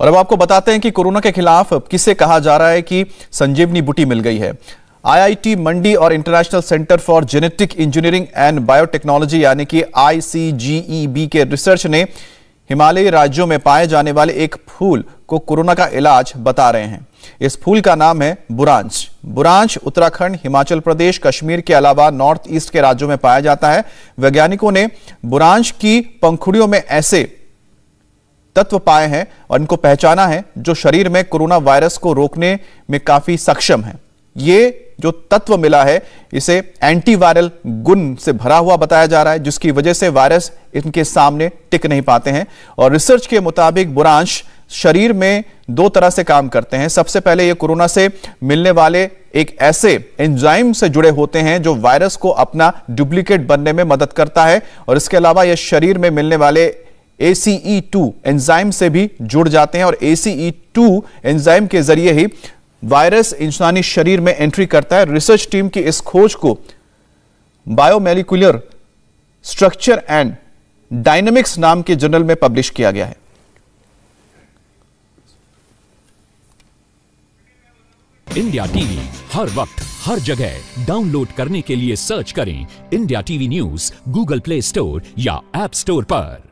और अब आपको बताते हैं कि कोरोना के खिलाफ किसे कहा जा रहा है कि संजीवनी बुटी मिल गई है आईआईटी मंडी और international centre for genetic engineering and biotechnology यानी कि आईसीजीईबी e के रिसर्च ने हिमालयी राज्यों में पाए जाने वाले एक फूल को कोरोना का इलाज बता रहे हैं इस फूल का नाम है बुरांच बुरांच उत्तराखंड हिमाचल प्रदेश कश्मीर के अलावा नॉर्थ ईस्ट के राज्यों में पाया जाता है वैज्ञानिकों ने बुरांच की पंखुड़ियों में ऐसे तत्व पाए हैं और इनको पहचाना है जो शरीर में कोरोना वायरस को रोकने में काफी सक्षम है ये जो तत्व मिला है इसे एंटीवायरल गुण से भरा हुआ बताया जा रहा है जिसकी वजह से वायरस इनके सामने टिक नहीं पाते हैं और रिसर्च के मुताबिक बुरांश शरीर में दो तरह से काम करते हैं सबसे पहले ये कोरोना से मिलने वाले एक ऐसे एंजाइम से जुड़े होते हैं जो वायरस को अपना डुप्लीकेट बनने में मदद करता है और इसके अलावा यह शरीर में मिलने वाले ACE2 टू एंजाइम से भी जुड़ जाते हैं और ACE2 टू एंजाइम के जरिए ही वायरस इंसानी शरीर में एंट्री करता है रिसर्च टीम की इस खोज को बायोमेलिकुलर स्ट्रक्चर एंड डायनेमिक्स नाम के जर्नल में पब्लिश किया गया है इंडिया टीवी हर वक्त हर जगह डाउनलोड करने के लिए सर्च करें India TV news Google Play Store या एप स्टोर पर